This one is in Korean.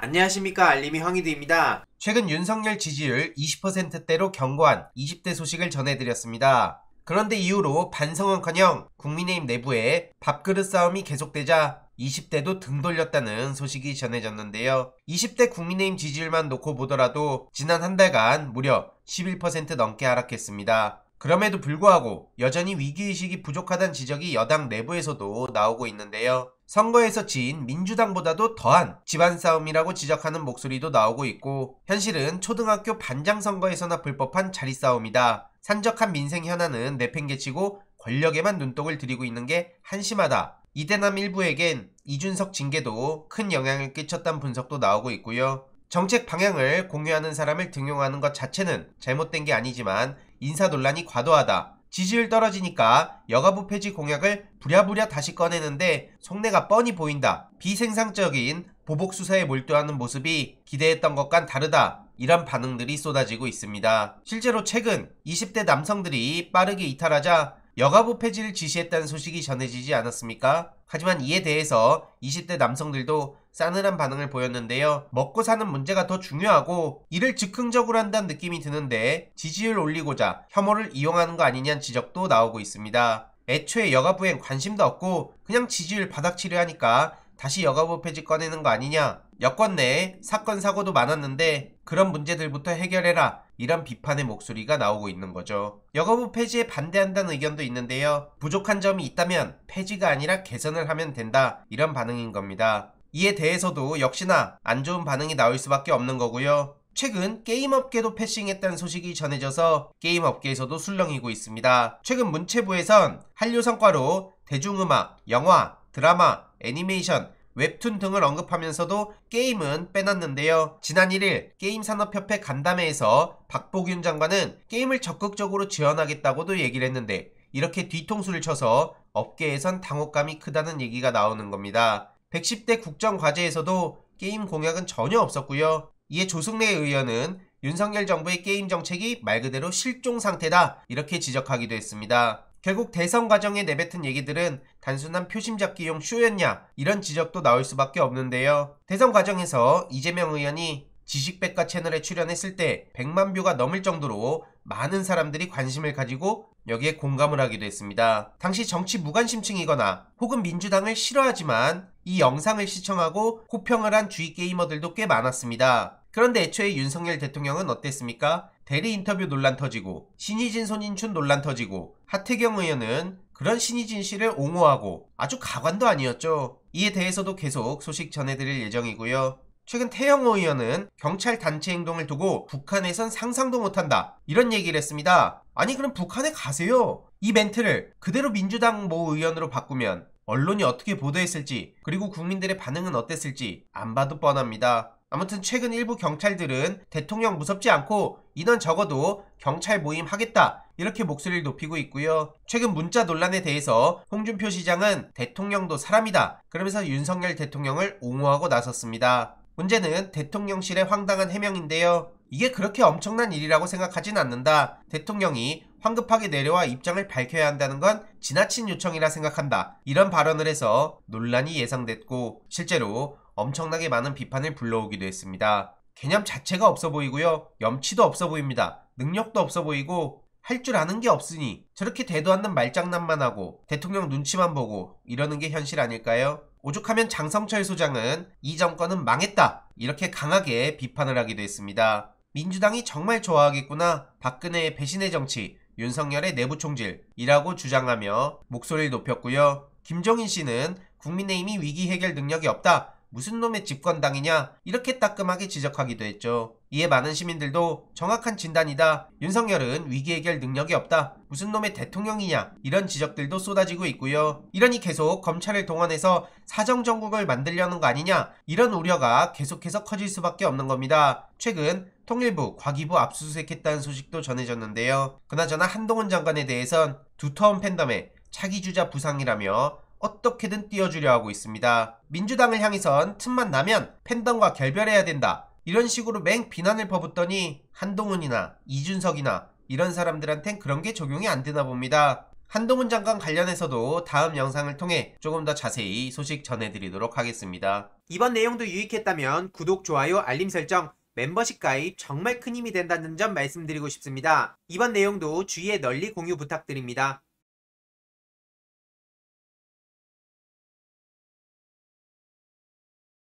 안녕하십니까 알림이 황희드입니다. 최근 윤석열 지지율 20%대로 경고한 20대 소식을 전해드렸습니다. 그런데 이후로 반성은커녕 국민의힘 내부에 밥그릇 싸움이 계속되자 20대도 등 돌렸다는 소식이 전해졌는데요. 20대 국민의힘 지지율만 놓고 보더라도 지난 한 달간 무려 11% 넘게 하락했습니다. 그럼에도 불구하고 여전히 위기의식이 부족하다는 지적이 여당 내부에서도 나오고 있는데요. 선거에서 지인 민주당보다도 더한 집안 싸움이라고 지적하는 목소리도 나오고 있고 현실은 초등학교 반장 선거에서나 불법한 자리 싸움이다. 산적한 민생 현안은 내팽개치고 권력에만 눈독을 들이고 있는 게 한심하다. 이대남 일부에겐 이준석 징계도 큰 영향을 끼쳤다는 분석도 나오고 있고요. 정책 방향을 공유하는 사람을 등용하는 것 자체는 잘못된 게 아니지만 인사 논란이 과도하다. 지지율 떨어지니까 여가부 폐지 공약을 부랴부랴 다시 꺼내는데 속내가 뻔히 보인다. 비생산적인 보복 수사에 몰두하는 모습이 기대했던 것과 다르다. 이런 반응들이 쏟아지고 있습니다. 실제로 최근 20대 남성들이 빠르게 이탈하자 여가부 폐지를 지시했다는 소식이 전해지지 않았습니까? 하지만 이에 대해서 20대 남성들도 싸늘한 반응을 보였는데요. 먹고 사는 문제가 더 중요하고 이를 즉흥적으로 한다는 느낌이 드는데 지지율 올리고자 혐오를 이용하는 거 아니냐는 지적도 나오고 있습니다. 애초에 여가부엔 관심도 없고 그냥 지지율 바닥치려 하니까 다시 여가부 폐지 꺼내는 거 아니냐. 여권 내에 사건 사고도 많았는데 그런 문제들부터 해결해라. 이런 비판의 목소리가 나오고 있는 거죠. 여가부 폐지에 반대한다는 의견도 있는데요. 부족한 점이 있다면 폐지가 아니라 개선을 하면 된다. 이런 반응인 겁니다. 이에 대해서도 역시나 안 좋은 반응이 나올 수밖에 없는 거고요. 최근 게임업계도 패싱했다는 소식이 전해져서 게임업계에서도 술렁이고 있습니다. 최근 문체부에선 한류 성과로 대중음악, 영화, 드라마, 애니메이션, 웹툰 등을 언급하면서도 게임은 빼놨는데요. 지난 1일 게임산업협회 간담회에서 박보균 장관은 게임을 적극적으로 지원하겠다고도 얘기를 했는데 이렇게 뒤통수를 쳐서 업계에선 당혹감이 크다는 얘기가 나오는 겁니다. 110대 국정과제에서도 게임 공약은 전혀 없었고요. 이에 조승래 의원은 윤석열 정부의 게임 정책이 말 그대로 실종 상태다 이렇게 지적하기도 했습니다. 결국 대선 과정에 내뱉은 얘기들은 단순한 표심 잡기용 쇼였냐 이런 지적도 나올 수밖에 없는데요. 대선 과정에서 이재명 의원이 지식백과 채널에 출연했을 때 100만 뷰가 넘을 정도로 많은 사람들이 관심을 가지고 여기에 공감을 하기도 했습니다. 당시 정치 무관심층이거나 혹은 민주당을 싫어하지만 이 영상을 시청하고 호평을 한 주위 게이머들도 꽤 많았습니다. 그런데 애초에 윤석열 대통령은 어땠습니까? 대리 인터뷰 논란 터지고 신희진 손인춘 논란 터지고 하태경 의원은 그런 신희진 씨를 옹호하고 아주 가관도 아니었죠. 이에 대해서도 계속 소식 전해드릴 예정이고요. 최근 태영호 의원은 경찰 단체 행동을 두고 북한에선 상상도 못한다 이런 얘기를 했습니다. 아니 그럼 북한에 가세요. 이 멘트를 그대로 민주당 모 의원으로 바꾸면 언론이 어떻게 보도했을지 그리고 국민들의 반응은 어땠을지 안 봐도 뻔합니다. 아무튼 최근 일부 경찰들은 대통령 무섭지 않고 인원 적어도 경찰 모임 하겠다 이렇게 목소리를 높이고 있고요. 최근 문자 논란에 대해서 홍준표 시장은 대통령도 사람이다 그러면서 윤석열 대통령을 옹호하고 나섰습니다. 문제는 대통령실의 황당한 해명인데요. 이게 그렇게 엄청난 일이라고 생각하진 않는다. 대통령이 황급하게 내려와 입장을 밝혀야 한다는 건 지나친 요청이라 생각한다. 이런 발언을 해서 논란이 예상됐고 실제로 엄청나게 많은 비판을 불러오기도 했습니다. 개념 자체가 없어 보이고요. 염치도 없어 보입니다. 능력도 없어 보이고 할줄 아는 게 없으니 저렇게 대도 않는 말장난만 하고 대통령 눈치만 보고 이러는 게 현실 아닐까요? 오죽하면 장성철 소장은 이 정권은 망했다 이렇게 강하게 비판을 하기도 했습니다. 민주당이 정말 좋아하겠구나 박근혜의 배신의 정치 윤석열의 내부 총질이라고 주장하며 목소리를 높였고요. 김정인 씨는 국민의힘이 위기 해결 능력이 없다 무슨 놈의 집권당이냐 이렇게 따끔하게 지적하기도 했죠. 이에 많은 시민들도 정확한 진단이다. 윤석열은 위기 해결 능력이 없다. 무슨 놈의 대통령이냐. 이런 지적들도 쏟아지고 있고요. 이러니 계속 검찰을 동원해서 사정정국을 만들려는 거 아니냐. 이런 우려가 계속해서 커질 수밖에 없는 겁니다. 최근 통일부, 과기부 압수수색했다는 소식도 전해졌는데요. 그나저나 한동훈 장관에 대해선 두터운 팬덤에 차기주자 부상이라며 어떻게든 띄워주려 하고 있습니다. 민주당을 향해선 틈만 나면 팬덤과 결별해야 된다. 이런 식으로 맹 비난을 퍼붓더니 한동훈이나 이준석이나 이런 사람들한텐 그런 게 적용이 안 되나 봅니다. 한동훈 장관 관련해서도 다음 영상을 통해 조금 더 자세히 소식 전해드리도록 하겠습니다. 이번 내용도 유익했다면 구독, 좋아요, 알림 설정, 멤버십 가입 정말 큰 힘이 된다는 점 말씀드리고 싶습니다. 이번 내용도 주위에 널리 공유 부탁드립니다.